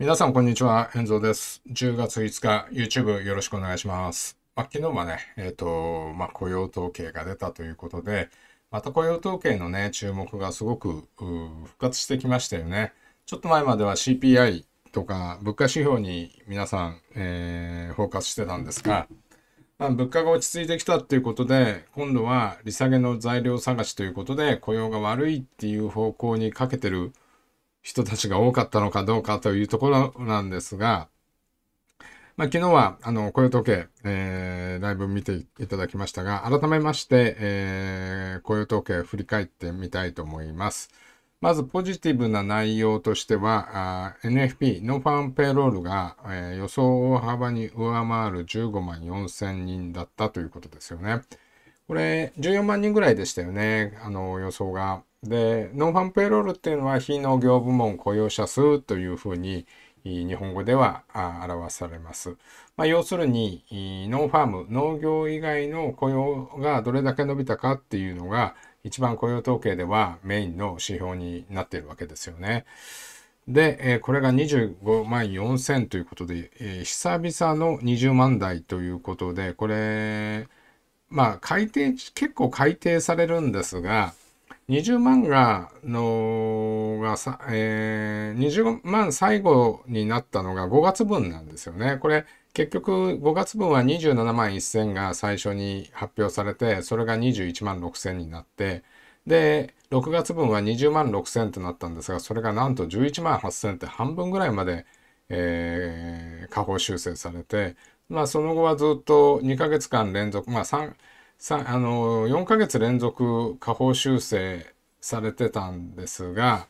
皆さん、こんにちは。遠藤です。10月5日、YouTube よろしくお願いします。まあ、昨日はね、えっ、ー、と、まあ、雇用統計が出たということで、また雇用統計のね、注目がすごく復活してきましたよね。ちょっと前までは CPI とか物価指標に皆さん、えー、フォーカスしてたんですが、まあ、物価が落ち着いてきたっていうことで、今度は利下げの材料探しということで、雇用が悪いっていう方向にかけてる人たちが多かったのかどうかというところなんですが、まあ、昨日は、あの、雇用統計、えー、だいぶ見ていただきましたが、改めまして、えー、雇用統計を振り返ってみたいと思います。まず、ポジティブな内容としては、NFP、ノーファンペイロールが、えー、予想を幅に上回る15万4千人だったということですよね。これ、14万人ぐらいでしたよね、あの、予想が。でノンファンペイロールっていうのは非農業部門雇用者数というふうに日本語では表されます。まあ、要するにノンファーム農業以外の雇用がどれだけ伸びたかっていうのが一番雇用統計ではメインの指標になっているわけですよね。で、えこれが25万4000ということで、え久々の20万台ということでこれまあ改定結構改定されるんですが20万が、のがさ、えー、20万最後になったのが5月分なんですよね。これ、結局5月分は27万1000が最初に発表されて、それが21万6000になって、で、6月分は20万6000となったんですが、それがなんと11万8000って半分ぐらいまで、えー、下方修正されて、まあその後はずっと2ヶ月間連続、まあ3、あの4ヶ月連続下方修正されてたんですが、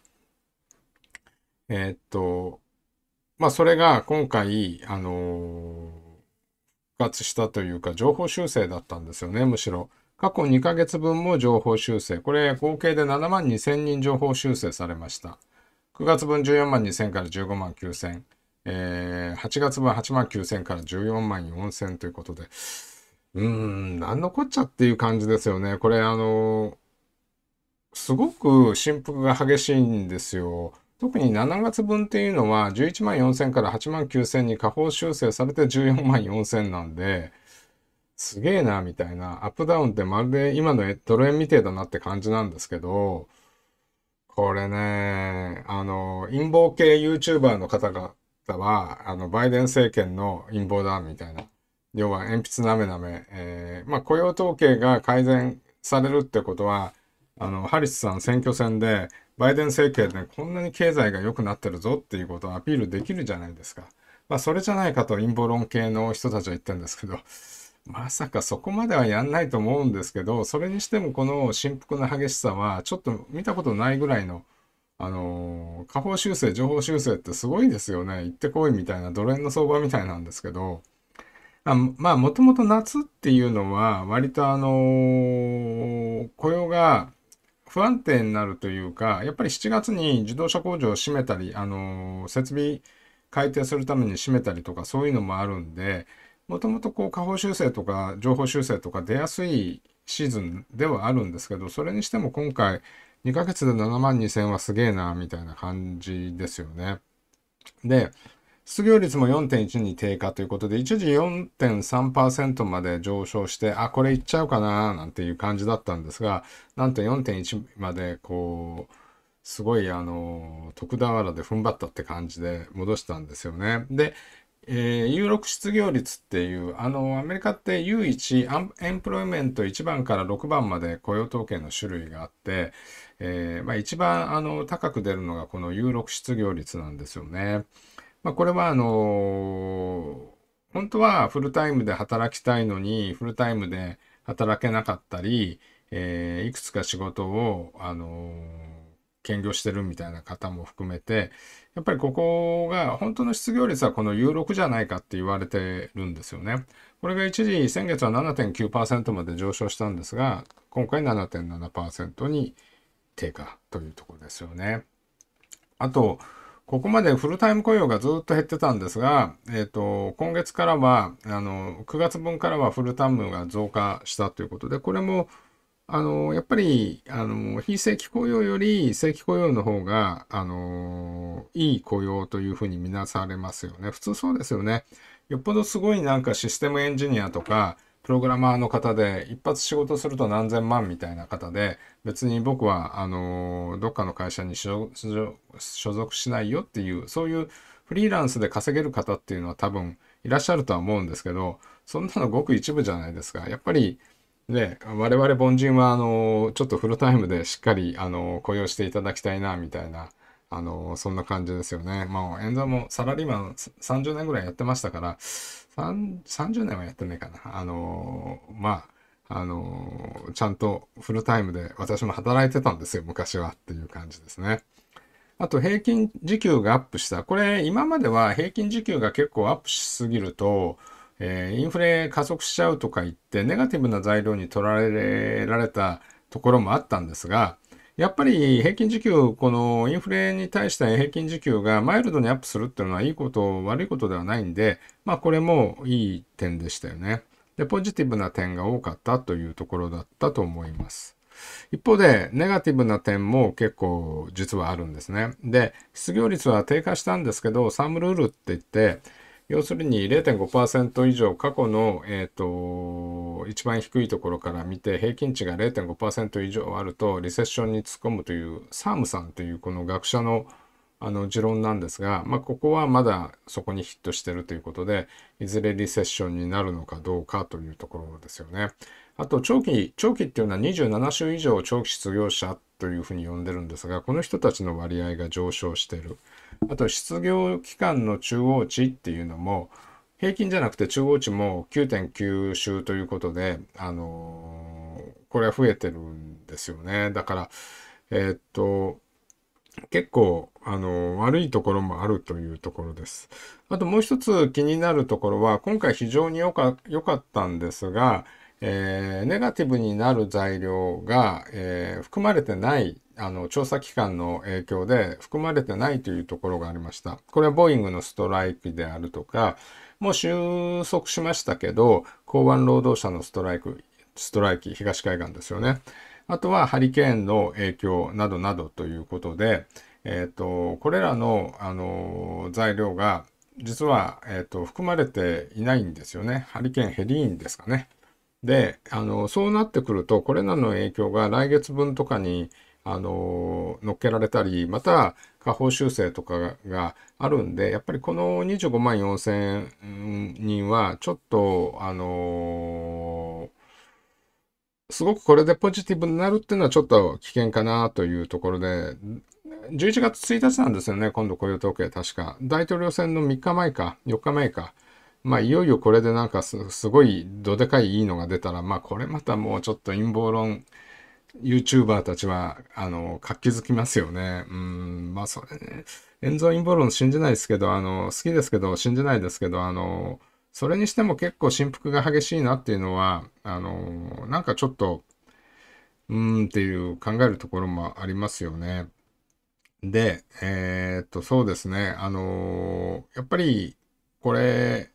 えー、っと、まあ、それが今回、あの復活したというか、情報修正だったんですよね、むしろ。過去2ヶ月分も情報修正。これ合計で7万2000人情報修正されました。9月分14万2000から15万9000。えー、8月分8万9000から14万4000ということで。うん、なんのこっちゃっていう感じですよね。これ、あの、すごく振幅が激しいんですよ。特に7月分っていうのは11万4000から8万9000に下方修正されて14万4000なんで、すげえな、みたいな。アップダウンってまるで今のドル円みてえだなって感じなんですけど、これね、あの、陰謀系 YouTuber の方々は、あの、バイデン政権の陰謀だ、みたいな。要は鉛筆なめなめ、えー、まあ、雇用統計が改善されるってことはあのハリスさん選挙戦でバイデン政権でこんなに経済が良くなってるぞっていうことをアピールできるじゃないですか。まあ、それじゃないかと陰謀論系の人たちは言ってるんですけど、まさかそこまではやんないと思うんですけど、それにしてもこの振幅の激しさは、ちょっと見たことないぐらいの、あの下方修正、情報修正ってすごいですよね。行ってこいみたいな、ドル円の相場みたいなんですけど、あまあ、もともと夏っていうのは、割とあのー、雇用が不安定になるというか、やっぱり7月に自動車工場を閉めたり、あのー、設備改定するために閉めたりとか、そういうのもあるんで、もともとこう、下方修正とか、情報修正とか出やすいシーズンではあるんですけど、それにしても今回、2ヶ月で7万2000はすげえな、みたいな感じですよね。で、失業率も4.1に低下ということで、一時4.3%まで上昇して、あ、これいっちゃうかな、なんていう感じだったんですが、なんと4.1まで、こう、すごい、あの、徳田原で踏ん張ったって感じで戻したんですよね。で、えー、有力失業率っていう、あの、アメリカって U1、エンプロイメント1番から6番まで雇用統計の種類があって、えー、まあ一番、あの、高く出るのがこの有力失業率なんですよね。まあ、これはあの本当はフルタイムで働きたいのにフルタイムで働けなかったり、えー、いくつか仕事を、あの兼業してるみたいな方も含めてやっぱりここが本当の失業率はこの有力じゃないかって言われてるんですよね。これが一時先月は7.9%まで上昇したんですが今回7.7%に低下というところですよね。あとここまでフルタイム雇用がずっと減ってたんですが、えっ、ー、と、今月からは、あの、9月分からはフルタイムが増加したということで、これも、あの、やっぱり、あの、非正規雇用より正規雇用の方が、あの、いい雇用というふうに見なされますよね。普通そうですよね。よっぽどすごいなんかシステムエンジニアとか、プログラマーの方で、一発仕事すると何千万みたいな方で、別に僕は、あの、どっかの会社に所属しないよっていう、そういうフリーランスで稼げる方っていうのは多分いらっしゃるとは思うんですけど、そんなのごく一部じゃないですか。やっぱり、ね、我々凡人は、あの、ちょっとフルタイムでしっかり、あの、雇用していただきたいな、みたいな。あの、そんな感じですよね。まあ、演座もサラリーマン30年ぐらいやってましたから、30年はやってないかな。あの、まあ、あの、ちゃんとフルタイムで私も働いてたんですよ、昔はっていう感じですね。あと平均時給がアップした。これ今までは平均時給が結構アップしすぎると、えー、インフレ加速しちゃうとか言ってネガティブな材料に取られられたところもあったんですが、やっぱり平均時給、このインフレに対して平均時給がマイルドにアップするっていうのはいいこと、悪いことではないんで、まあこれもいい点でしたよね。で、ポジティブな点が多かったというところだったと思います。一方で、ネガティブな点も結構実はあるんですね。で、失業率は低下したんですけど、サムルールって言って、要するに0.5%以上過去の、えーと、と一番低いところから見て平均値が0.5%以上あるとリセッションに突っ込むというサームさんというこの学者のあの持論なんですが、まあ、ここはまだそこにヒットしてるということで、いずれリセッションになるのかどうかというところですよね。あと、長期、長期っていうのは27週以上長期失業者というふうに呼んでるんですが、この人たちの割合が上昇してる。あと、失業期間の中央値っていうのも、平均じゃなくて中央値も9.9週ということで、あのー、これは増えてるんですよね。だから、えー、っと、結構、あの、悪いところもあるというところです。あともう一つ気になるところは、今回非常に良かったんですが、えー、ネガティブになる材料が、えー、含まれてないあの調査機関の影響で含まれてないというところがありました。これはボーイングのストライキであるとか、もう収束しましたけど、港湾労働者のストライク、ストライキ、東海岸ですよね。あとはハリケーンの影響などなどということで、えーと、これらの、あの材料が実は、えーと、含まれていないんですよね。ハリケーンヘリーンですかね。であのそうなってくるとこれらの影響が来月分とかにあの乗っけられたりまた下方修正とかがあるんでやっぱりこの25万4,000人はちょっとあのすごくこれでポジティブになるっていうのはちょっと危険かなというところで、11月1日なんですよね、今度雇用統計確か。大統領選の3日前か、4日前か。まあ、いよいよこれでなんかすごいどでかいいいのが出たら、まあ、これまたもうちょっと陰謀論 YouTuber たちは、あの、活気づきますよね。うん、まあ、それね。エン陰謀論信じないですけど、あの、好きですけど、信じないですけど、あの、それにしても結構振幅が激しいなっていうのは、あのなんかちょっと、うーんっていう考えるところもありますよね。で、えー、っと、そうですね。あのやっぱり、これ、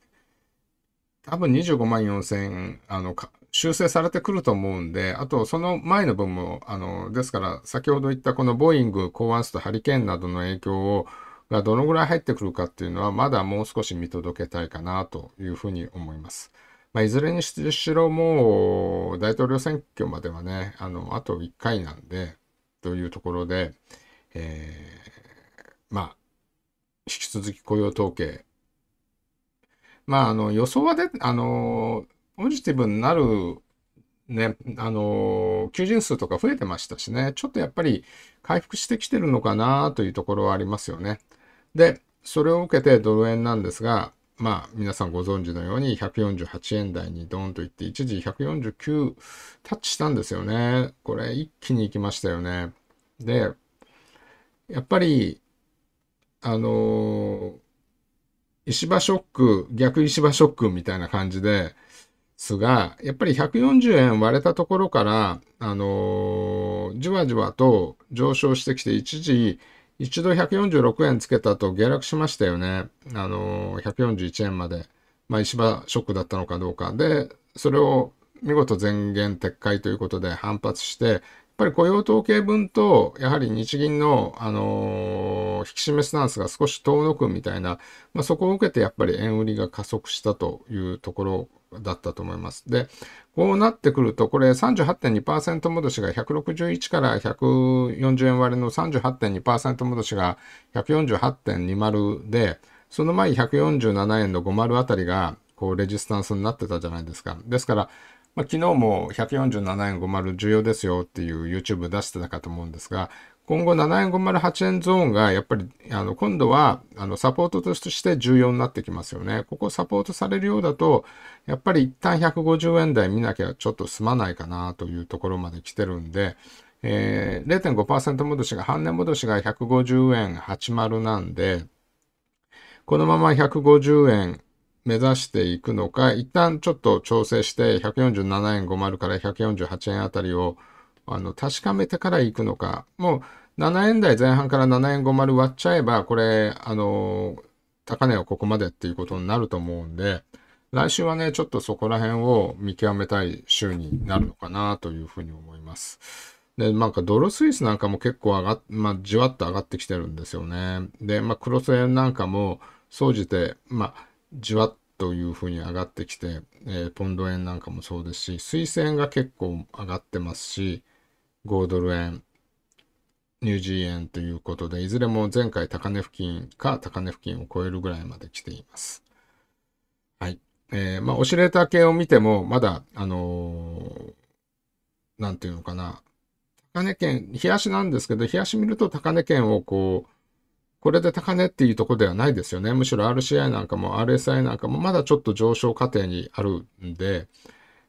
多分25万4000、あの、修正されてくると思うんで、あとその前の分も、あの、ですから先ほど言ったこのボーイング、コーンスとハリケーンなどの影響をがどのぐらい入ってくるかっていうのは、まだもう少し見届けたいかなというふうに思います。まあ、いずれにしろもう大統領選挙まではね、あの、あと1回なんで、というところで、えー、まあ、引き続き雇用統計。まあ、あの、予想はで、あの、ポジティブになる、ね、あの、求人数とか増えてましたしね、ちょっとやっぱり回復してきてるのかなというところはありますよね。で、それを受けてドル円なんですが、まあ、皆さんご存知のように148円台にドーンといって一時149タッチしたんですよね。これ一気に行きましたよね。で、やっぱり、あのー、石破ショック、逆石破ショックみたいな感じですが、やっぱり140円割れたところから、あのー、じわじわと上昇してきて一時一度146円つけたと下落しましたよね。あの、141円まで。まあ、石破ショックだったのかどうか。で、それを見事全言撤回ということで反発して、ぱり雇用統計分と、やはり日銀の、あのー、引き締めスタンスが少し遠のくみたいな、まあ、そこを受けてやっぱり円売りが加速したというところだったと思います。で、こうなってくると、これ38.2%戻しが161から140円割れの38.2%戻しが148.20で、その前147円の50あたりが、こう、レジスタンスになってたじゃないですか。ですから、まあ、昨日も147円50重要ですよっていう YouTube 出してたかと思うんですが、今後7円508円ゾーンがやっぱりあの今度はあのサポートとして重要になってきますよね。ここサポートされるようだとやっぱり一旦150円台見なきゃちょっと済まないかなというところまで来てるんで、えー、0.5%戻しが半年戻しが150円80なんでこのまま150円目指していくのか、一旦ちょっと調整して147円50から148円あたりをあの確かめてから行くのか、もう7円台前半から7円50割っちゃえば、これ、あの、高値はここまでっていうことになると思うんで、来週はね、ちょっとそこら辺を見極めたい週になるのかなというふうに思います。で、なんかドルスイスなんかも結構上がっ、まあ、じわっと上がってきてるんですよね。で、まあ、クロス円なんかも、総じて、まあ、じわっというふうに上がってきて、えー、ポンド円なんかもそうですし、水線が結構上がってますし、5ドル円、ニュージー円ということで、いずれも前回高値付近か高値付近を超えるぐらいまで来ています。はい。えー、まあ、オシレーター系を見ても、まだ、あのー、なんていうのかな、高値圏、冷やしなんですけど、冷やし見ると高値圏をこう、これで高値っていうとこではないですよね。むしろ RCI なんかも RSI なんかもまだちょっと上昇過程にあるんで、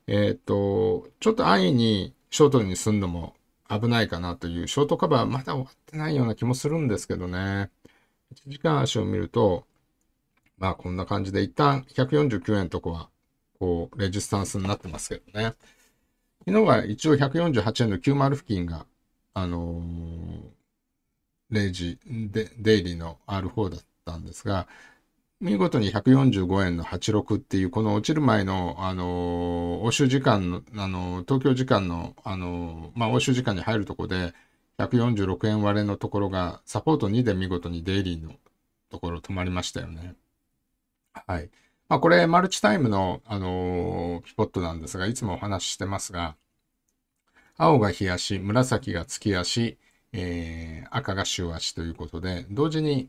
えっ、ー、と、ちょっと安易にショートにすんのも危ないかなという、ショートカバーまだ終わってないような気もするんですけどね。1時間足を見ると、まあこんな感じで一旦149円とこは、こう、レジスタンスになってますけどね。昨日は一応148円の90付近が、あのー0時で、デイリーの R4 だったんですが、見事に145円の86っていう、この落ちる前の、あの欧州時間の、あの東京時間の、あのまあ、欧州時間に入るとこで、146円割れのところが、サポート2で見事にデイリーのところ止まりましたよね。はい。まあ、これ、マルチタイムの、あのピポットなんですが、いつもお話ししてますが、青が冷やし紫が月足、えー、赤が週足ということで、同時に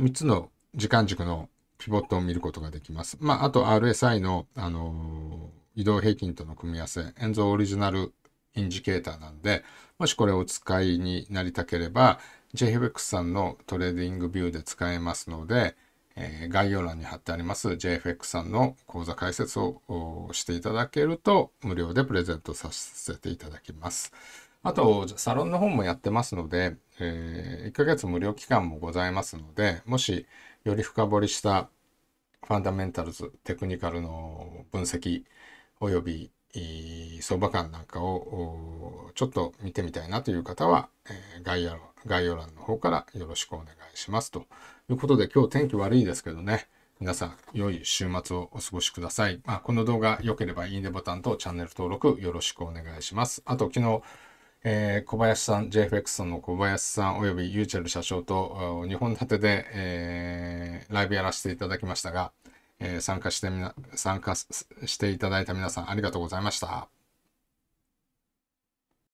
3つの時間軸のピボットを見ることができます。まあ、あと RSI の、あのー、移動平均との組み合わせ、円蔵オリジナルインジケーターなんで、もしこれをお使いになりたければ、JFX さんのトレーディングビューで使えますので、えー、概要欄に貼ってあります JFX さんの講座解説をしていただけると無料でプレゼントさせていただきます。あと、サロンの方もやってますので、えー、1ヶ月無料期間もございますので、もしより深掘りしたファンダメンタルズ、テクニカルの分析、および相場感なんかをちょっと見てみたいなという方は、えー、概要概要欄の方からよろしくお願いします。ということで今日天気悪いですけどね、皆さん良い週末をお過ごしください。まあ、この動画良ければいいねボタンとチャンネル登録よろしくお願いします。あと昨日えー、小林さん、JFX さんの小林さん、およびゆうちぇる社長と2本立てで、えー、ライブやらせていただきましたが、えー、参加してみな、参加していただいた皆さんありがとうございました。